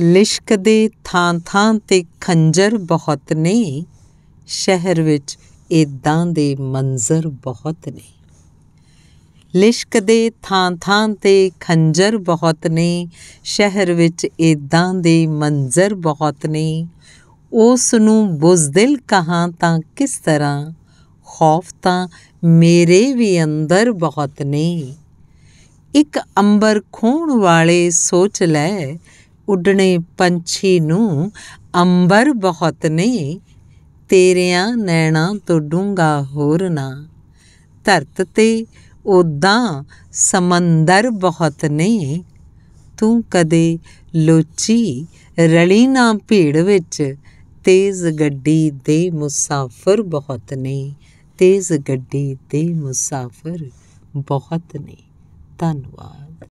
ਲਿਸ਼ਕਦੇ ਥਾਂ ਥਾਂ ਤੇ ਖੰਜਰ ਬਹੁਤ ਨੇ ਸ਼ਹਿਰ ਵਿੱਚ ਇਦਾਂ ਦੇ ਮੰਜ਼ਰ ਬਹੁਤ ਨੇ ਲਿਸ਼ਕਦੇ ਥਾਂ ਥਾਂ ਤੇ ਖੰਜਰ ਬਹੁਤ ਨੇ ਸ਼ਹਿਰ ਵਿੱਚ ਇਦਾਂ ਦੇ ਮੰਜ਼ਰ ਬਹੁਤ ਨੇ ਉਸ ਨੂੰ ਬੁਜ਼ਦਿਲ ਕਹਾ ਤਾਂ ਕਿਸ ਤਰ੍ਹਾਂ ਖੌਫ ਤਾਂ ਮੇਰੇ ਵੀ ਅੰਦਰ ਬਹੁਤ ਨੇ ਇੱਕ ਅੰਬਰ ਖੋਣ ਵਾਲੇ ਸੋਚ ਲੈ ਉੱਡਣੇ ਪੰਛੀ ਨੂੰ ਅੰਬਰ ਬਹੁਤ ਨੇ ਤੇਰਿਆਂ ਨੈਣਾ ਤੋਂ ਡੂੰਗਾ ਹੋਰ ਨਾ ਧਰਤ ਤੇ ਉਦਾਂ ਸਮੁੰਦਰ ਬਹੁਤ ਨੇ ਤੂੰ ਕਦੇ ਲੋਚੀ ਰਲੀ ਨਾ ਭੀੜ ਵਿੱਚ ਤੇਜ਼ ਗੱਡੀ ਦੇ ਮੁਸਾਫਰ ਬਹੁਤ ਨੇ ਤੇਜ਼ ਗੱਡੀ ਦੇ ਮੁਸਾਫਰ ਬਹੁਤ ਨੇ ਧੰਨਵਾਦ